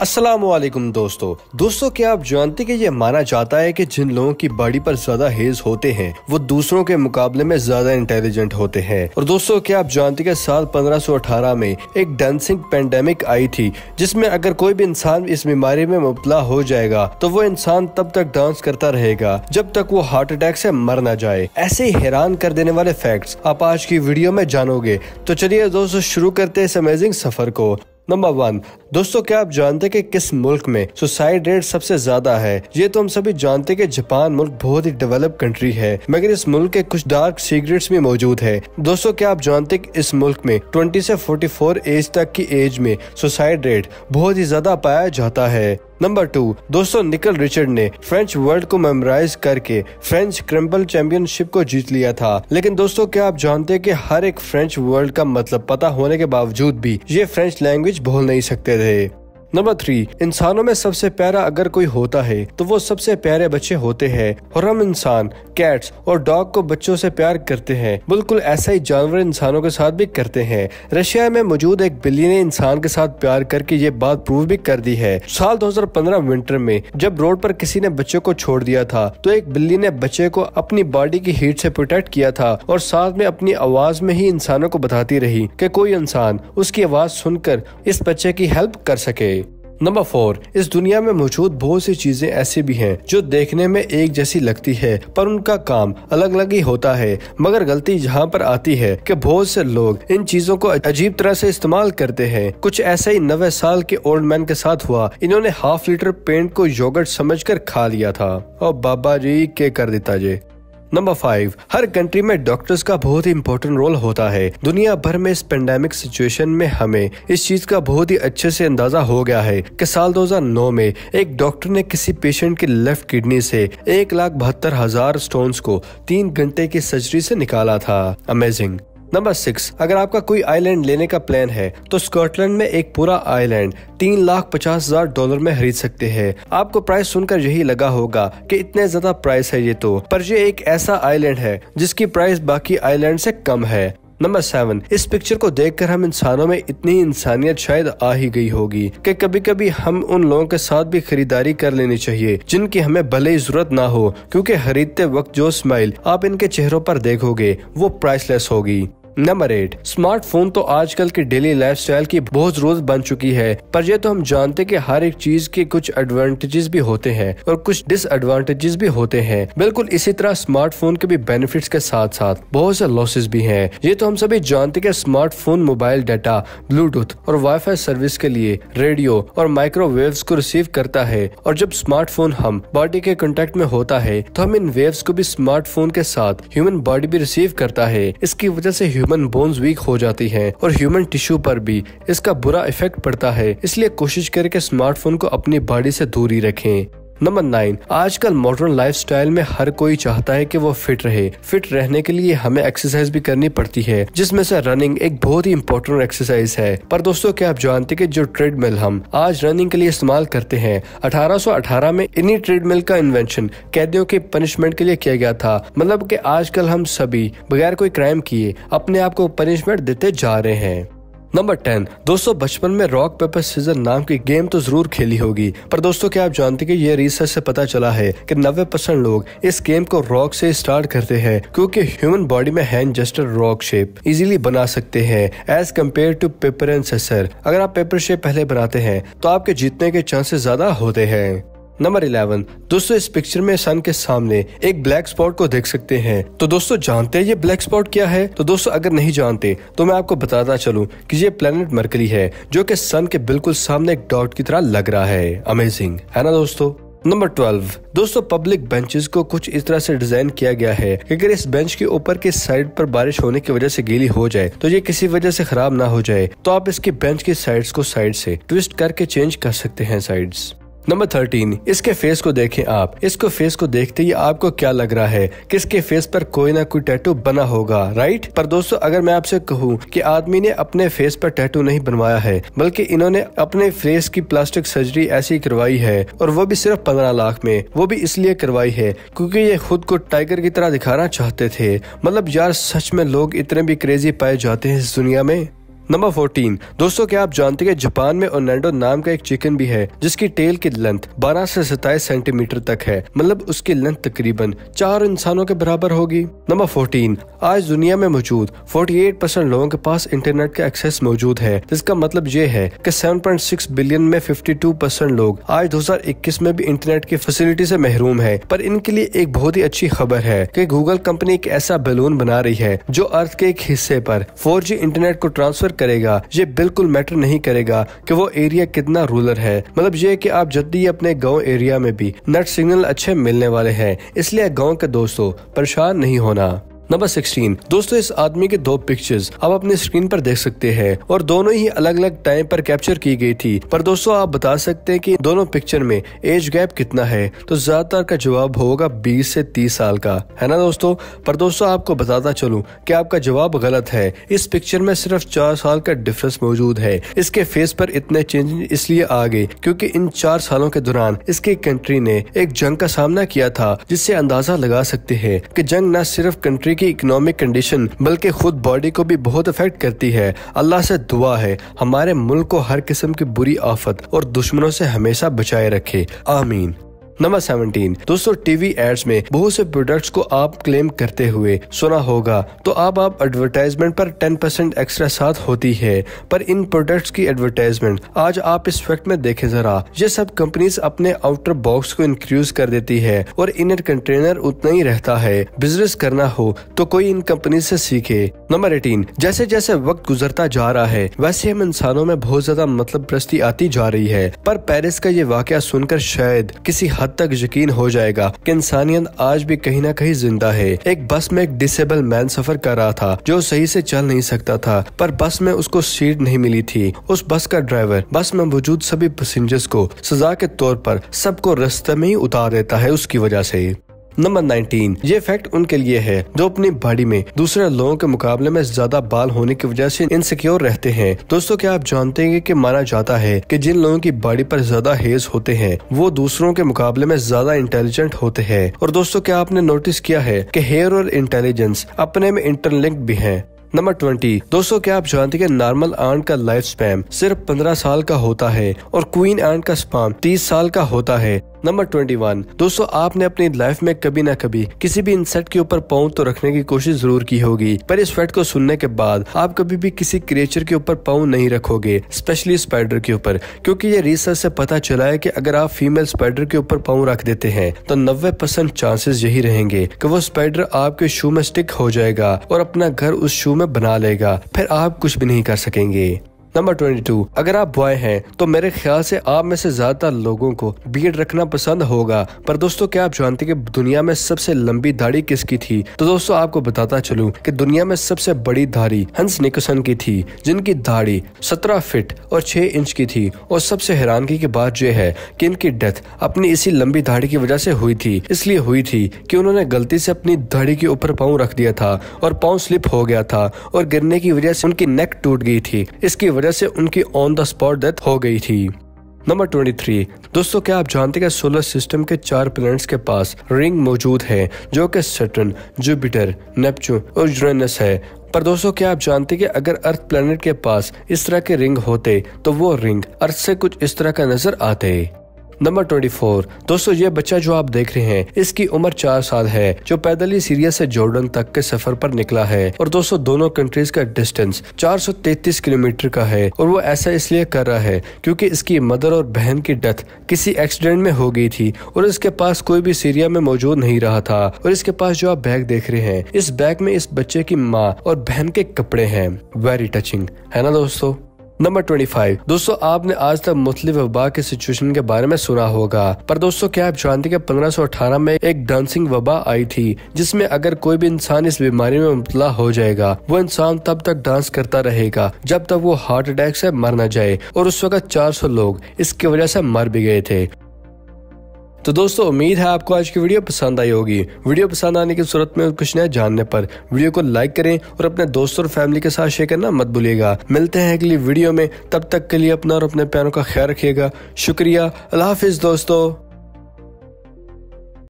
असलम दोस्तों दोस्तों क्या आप जानते कि ये माना जाता है कि जिन लोगों की बॉडी पर ज्यादा हेज होते हैं वो दूसरों के मुकाबले में ज्यादा इंटेलिजेंट होते हैं और दोस्तों क्या आप जानते कि साल 1518 में एक डांसिंग पेंडेमिक आई थी जिसमें अगर कोई भी इंसान इस बीमारी में मुबला हो जाएगा तो वो इंसान तब तक डांस करता रहेगा जब तक वो हार्ट अटैक से मर ना जाए ऐसे हैरान कर देने वाले फैक्ट आप आज की वीडियो में जानोगे तो चलिए दोस्तों शुरू करते हैं इस अमेजिंग सफर को नंबर वन दोस्तों क्या आप जानते हैं कि किस मुल्क में सुसाइड रेट सबसे ज्यादा है ये तो हम सभी जानते हैं कि जापान मुल्क बहुत ही डेवलप कंट्री है मगर इस मुल्क के कुछ डार्क सीक्रेट्स भी मौजूद है दोस्तों क्या आप जानते हैं कि इस मुल्क में 20 से 44 एज तक की एज में सुसाइड रेट बहुत ही ज्यादा पाया जाता है नंबर टू दोस्तों निकल रिचर्ड ने फ्रेंच वर्ल्ड को मेमोराइज करके फ्रेंच क्रिम्बल चैंपियनशिप को जीत लिया था लेकिन दोस्तों क्या आप जानते हैं कि हर एक फ्रेंच वर्ल्ड का मतलब पता होने के बावजूद भी ये फ्रेंच लैंग्वेज बोल नहीं सकते de नंबर थ्री इंसानों में सबसे प्यारा अगर कोई होता है तो वो सबसे प्यारे बच्चे होते हैं और हम इंसान कैट्स और डॉग को बच्चों से प्यार करते हैं बिल्कुल ऐसा ही जानवर इंसानों के साथ भी करते हैं रशिया में मौजूद एक बिल्ली ने इंसान के साथ प्यार करके ये बात प्रूव भी कर दी है साल पंद्रह विंटर में जब रोड पर किसी ने बच्चे को छोड़ दिया था तो एक बिल्ली ने बच्चे को अपनी बॉडी की हीट से प्रोटेक्ट किया था और साथ में अपनी आवाज में ही इंसानों को बताती रही कि कोई इंसान उसकी आवाज सुनकर इस बच्चे की हेल्प कर सके नंबर फोर इस दुनिया में मौजूद बहुत सी चीजें ऐसी भी हैं जो देखने में एक जैसी लगती है पर उनका काम अलग अलग ही होता है मगर गलती यहाँ पर आती है कि बहुत से लोग इन चीजों को अजीब तरह से इस्तेमाल करते हैं कुछ ऐसा ही नवे साल के ओल्ड मैन के साथ हुआ इन्होंने हाफ लीटर पेंट को योगर्ट समझ कर खा लिया था और बाबा जी के कर देता जे नंबर फाइव हर कंट्री में डॉक्टर्स का बहुत ही इम्पोर्टेंट रोल होता है दुनिया भर में इस पेंडेमिक सिचुएशन में हमें इस चीज का बहुत ही अच्छे से अंदाजा हो गया है कि साल 2009 में एक डॉक्टर ने किसी पेशेंट की लेफ्ट किडनी से एक लाख बहत्तर हजार स्टोन को तीन घंटे की सर्जरी से निकाला था अमेजिंग नंबर सिक्स अगर आपका कोई आइलैंड लेने का प्लान है तो स्कॉटलैंड में एक पूरा आइलैंड तीन लाख पचास हजार डॉलर में खरीद सकते हैं आपको प्राइस सुनकर यही लगा होगा कि इतने ज्यादा प्राइस है ये तो पर ये एक ऐसा आइलैंड है जिसकी प्राइस बाकी आइलैंड से कम है नंबर सेवन इस पिक्चर को देखकर हम इंसानों में इतनी इंसानियत शायद आ ही गई होगी कि कभी कभी हम उन लोगों के साथ भी खरीदारी कर लेनी चाहिए जिनकी हमें भले ही जरूरत ना हो क्योंकि खरीदते वक्त जो स्माइल आप इनके चेहरों पर देखोगे वो प्राइसलेस होगी नंबर एट स्मार्टफोन तो आजकल की डेली लाइफस्टाइल की बहुत जरूरत बन चुकी है पर यह तो हम जानते कि हर एक चीज के कुछ एडवांटेजेस भी होते हैं और कुछ डिसएडवांटेजेस भी होते हैं बिल्कुल इसी तरह स्मार्टफोन के भी बेनिफिट्स के साथ साथ बहुत से लॉसेस भी हैं ये तो हम सभी जानते कि स्मार्टफोन मोबाइल डाटा ब्लूटूथ और वाई सर्विस के लिए रेडियो और माइक्रोवेव को रिसीव करता है और जब स्मार्टफोन हम बॉडी के कंटेक्ट में होता है तो हम इन वेव्स को भी स्मार्टफोन के साथ ह्यूमन बॉडी भी रिसीव करता है इसकी वजह ऐसी ह्यूमन बोन्स वीक हो जाती हैं और ह्यूमन टिश्यू पर भी इसका बुरा इफेक्ट पड़ता है इसलिए कोशिश करें कि स्मार्टफोन को अपनी बॉडी से दूरी रखें नंबर नाइन आजकल मॉडर्न लाइफस्टाइल में हर कोई चाहता है कि वो फिट रहे फिट रहने के लिए हमें एक्सरसाइज भी करनी पड़ती है जिसमें से रनिंग एक बहुत ही इम्पोर्टेंट एक्सरसाइज है पर दोस्तों क्या आप जानते कि जो ट्रेडमिल हम आज रनिंग के लिए इस्तेमाल करते हैं 1818 में इन्हीं ट्रेडमिल का इन्वेंशन कैदियों के पनिशमेंट के लिए किया गया था मतलब की आजकल हम सभी बगैर कोई क्राइम किए अपने आप को पनिशमेंट देते जा रहे हैं नंबर टेन दोस्तों बचपन में रॉक पेपर सीजन नाम की गेम तो जरूर खेली होगी पर दोस्तों क्या आप जानते कि ये रिसर्च से पता चला है कि नब्बे परसेंट लोग इस गेम को रॉक से स्टार्ट करते हैं क्योंकि ह्यूमन बॉडी में hand gesture rock shape easily बना सकते हैं as compare to paper and scissor अगर आप पेपर शेप पहले बनाते हैं तो आपके जीतने के चांसेस ज्यादा होते हैं नंबर इलेवन दोस्तों इस पिक्चर में सन के सामने एक ब्लैक स्पॉट को देख सकते हैं तो दोस्तों जानते हैं ये ब्लैक स्पॉट क्या है तो दोस्तों अगर नहीं जानते तो मैं आपको बताता चलूं कि ये प्लेनेट मरकरी है जो कि सन के बिल्कुल सामने एक डॉट की तरह लग रहा है अमेजिंग है ना दोस्तों नंबर ट्वेल्व दोस्तों पब्लिक बेंचेस को कुछ इस तरह से डिजाइन किया गया है कि अगर इस बेंच के ऊपर के साइड पर बारिश होने की वजह से गीली हो जाए तो ये किसी वजह से खराब ना हो जाए तो आप इसके बेंच की साइड्स को साइड से ट्विस्ट करके चेंज कर सकते हैं साइड्स नंबर थर्टीन इसके फेस को देखें आप इसको फेस को देखते ही आपको क्या लग रहा है किसके फेस पर कोई ना कोई टैटू बना होगा राइट पर दोस्तों अगर मैं आपसे कहूँ कि आदमी ने अपने फेस पर टैटू नहीं बनवाया है बल्कि इन्होंने अपने फेस की प्लास्टिक सर्जरी ऐसी करवाई है और वो भी सिर्फ पंद्रह लाख में वो भी इसलिए करवाई है क्यूँकी ये खुद को टाइगर की तरह दिखाना चाहते थे मतलब यार सच में लोग इतने भी क्रेजी पाए जाते हैं इस दुनिया में नंबर फोर्टीन दोस्तों क्या आप जानते हैं जापान में ओनेडो नाम का एक चिकन भी है जिसकी टेल की लेंथ 12 से सताईस सेंटीमीटर तक है मतलब उसकी लेंथ तकरीबन चार इंसानों के बराबर होगी नंबर फोर्टीन आज दुनिया में मौजूद 48 परसेंट लोगों के पास इंटरनेट का एक्सेस मौजूद है जिसका मतलब ये है कि 7.6 बिलियन में 52 परसेंट लोग आज 2021 में भी इंटरनेट की फैसिलिटी से महरूम है पर इनके लिए एक बहुत ही अच्छी खबर है कि गूगल कंपनी एक ऐसा बैलून बना रही है जो अर्थ के एक हिस्से पर 4G इंटरनेट को ट्रांसफर करेगा ये बिल्कुल मैटर नहीं करेगा कि वो एरिया कितना रूरल है मतलब ये कि आप जद्दी अपने गांव एरिया में भी नेट सिग्नल अच्छे मिलने वाले हैं इसलिए गांव के दोस्तों परेशान नहीं होना नंबर सिक्सटीन दोस्तों इस आदमी के दो पिक्चर्स आप अपने स्क्रीन पर देख सकते हैं और दोनों ही अलग अलग टाइम पर कैप्चर की गई थी पर दोस्तों आप बता सकते हैं कि दोनों पिक्चर में एज गैप कितना है तो ज्यादातर का जवाब होगा बीस से तीस साल का है ना दोस्तों पर दोस्तों आपको बताता चलूं कि आपका जवाब गलत है इस पिक्चर में सिर्फ चार साल का डिफरेंस मौजूद है इसके फेस पर इतने चेंज इसलिए आ गए क्योंकि इन चार सालों के दौरान इसके कंट्री ने एक जंग का सामना किया था जिससे अंदाजा लगा सकते है की जंग न सिर्फ कंट्री की इकोनॉमिक कंडीशन बल्कि खुद बॉडी को भी बहुत अफेक्ट करती है अल्लाह से दुआ है हमारे मुल्क को हर किस्म की बुरी आफत और दुश्मनों से हमेशा बचाए रखे आमीन नंबर सेवनटीन दोस्तों टीवी एड्स में बहुत से प्रोडक्ट्स को आप क्लेम करते हुए सुना होगा तो आप आप एडवर्टाइजमेंट पर टेन परसेंट एक्स्ट्रा साथ होती है पर इन प्रोडक्ट्स की एडवर्टाइजमेंट आज आप इस फैक्ट में देखे जरा ये सब कंपनीज अपने आउटर बॉक्स को इंक्रीज कर देती है और इनर कंटेनर उतना ही रहता है बिजनेस करना हो तो कोई इन कंपनी से सीखे नंबर एटीन जैसे जैसे वक्त गुजरता जा रहा है वैसे हम इंसानों में बहुत ज्यादा मतलब प्रस्ती आती जा रही है पर पेरिस का ये वाक्य सुनकर शायद किसी हद हद तक यकीन हो जाएगा कि इंसानियत आज भी कहीं ना कहीं जिंदा है एक बस में एक डिसेबल मैन सफर कर रहा था जो सही से चल नहीं सकता था पर बस में उसको सीट नहीं मिली थी उस बस का ड्राइवर बस में मौजूद सभी पैसेंजर्स को सजा के तौर पर सबको रास्ते में ही उतार देता है उसकी वजह से नंबर 19 ये फैक्ट उनके लिए है जो अपनी बॉडी में दूसरे लोगों के मुकाबले में ज्यादा बाल होने की वजह से इनसिक्योर रहते हैं दोस्तों क्या आप जानते हैं कि माना जाता है कि जिन लोगों की बॉडी पर ज्यादा हेज होते हैं वो दूसरों के मुकाबले में ज्यादा इंटेलिजेंट होते हैं और दोस्तों क्या आपने नोटिस किया है की कि हेयर और इंटेलिजेंस अपने में इंटरलिंक भी है नंबर ट्वेंटी दोस्तों क्या आप जानते हैं कि नॉर्मल आंट का लाइफ स्पैम सिर्फ पंद्रह साल का होता है और क्वीन आंट का स्पाम तीस साल का होता है नंबर ट्वेंटी वन दोस्तों आपने अपनी लाइफ में कभी ना कभी किसी भी इंसेक्ट के ऊपर पाँव तो रखने की कोशिश जरूर की होगी पर इस फैक्ट को सुनने के बाद आप कभी भी किसी क्रिएचर के ऊपर पाँव नहीं रखोगे स्पेशली स्पाइडर के ऊपर क्योंकि ये रिसर्च से पता चला है कि अगर आप फीमेल स्पाइडर के ऊपर पाँव रख देते हैं तो नब्बे परसेंट चांसेस यही रहेंगे कि वो स्पाइडर आपके शू में स्टिक हो जाएगा और अपना घर उस शू में बना लेगा फिर आप कुछ भी नहीं कर सकेंगे नंबर ट्वेंटी टू अगर आप बॉय हैं तो मेरे ख्याल से आप में से ज्यादातर लोगों को बीड रखना पसंद होगा पर दोस्तों क्या आप जानते कि दुनिया में सबसे लंबी दाढ़ी किसकी थी तो दोस्तों आपको बताता चलूं कि दुनिया में सबसे बड़ी धाड़ी हंस निकसन की थी जिनकी दाढ़ी सत्रह फिट और छह इंच की थी और सबसे हैरानगी की बात यह है की इनकी डेथ अपनी इसी लंबी दाढ़ी की वजह से हुई थी इसलिए हुई थी की उन्होंने गलती से अपनी दाढ़ी के ऊपर पाँव रख दिया था और पाँव स्लिप हो गया था और गिरने की वजह से उनकी नेक टूट गई थी इसकी वजह से उनकी ऑन द स्पॉट डेथ हो गई थी नंबर ट्वेंटी थ्री दोस्तों क्या आप जानते हैं सोलर सिस्टम के चार प्लैनेट्स के पास रिंग मौजूद है जो कि सटन जुपिटर नेपच्यून और यूरेनस है पर दोस्तों क्या आप जानते कि अगर अर्थ प्लैनेट के पास इस तरह के रिंग होते तो वो रिंग अर्थ से कुछ इस तरह का नजर आते नंबर ट्वेंटी फोर दोस्तों ये बच्चा जो आप देख रहे हैं इसकी उम्र चार साल है जो पैदल ही सीरिया से जॉर्डन तक के सफर पर निकला है और दोस्तों दोनों कंट्रीज का डिस्टेंस चार सौ तैतीस किलोमीटर का है और वो ऐसा इसलिए कर रहा है क्योंकि इसकी मदर और बहन की डेथ किसी एक्सीडेंट में हो गई थी और इसके पास कोई भी सीरिया में मौजूद नहीं रहा था और इसके पास जो आप बैग देख रहे हैं इस बैग में इस बच्चे की माँ और बहन के कपड़े हैं वेरी टचिंग है ना दोस्तों नंबर ट्वेंटी फाइव दोस्तों आपने आज तक मुस्लिम वबा के सिचुएशन के बारे में सुना होगा पर दोस्तों क्या आप जानते हैं कि अठारह में एक डांसिंग वबा आई थी जिसमें अगर कोई भी इंसान इस बीमारी में मुबला हो जाएगा वो इंसान तब तक डांस करता रहेगा जब तक वो हार्ट अटैक से मर न जाए और उस वक्त चार सौ लोग इसकी वजह से मर भी गए थे तो दोस्तों उम्मीद है आपको आज की वीडियो पसंद आई होगी वीडियो पसंद आने की सूरत में कुछ नया जानने पर वीडियो को लाइक करें और अपने दोस्तों और फैमिली के साथ शेयर करना मत भूलिएगा मिलते हैं अगली वीडियो में तब तक के लिए अपना और अपने प्यारों का ख्याल रखिएगा शुक्रिया अल्लाह हाफिज दोस्तों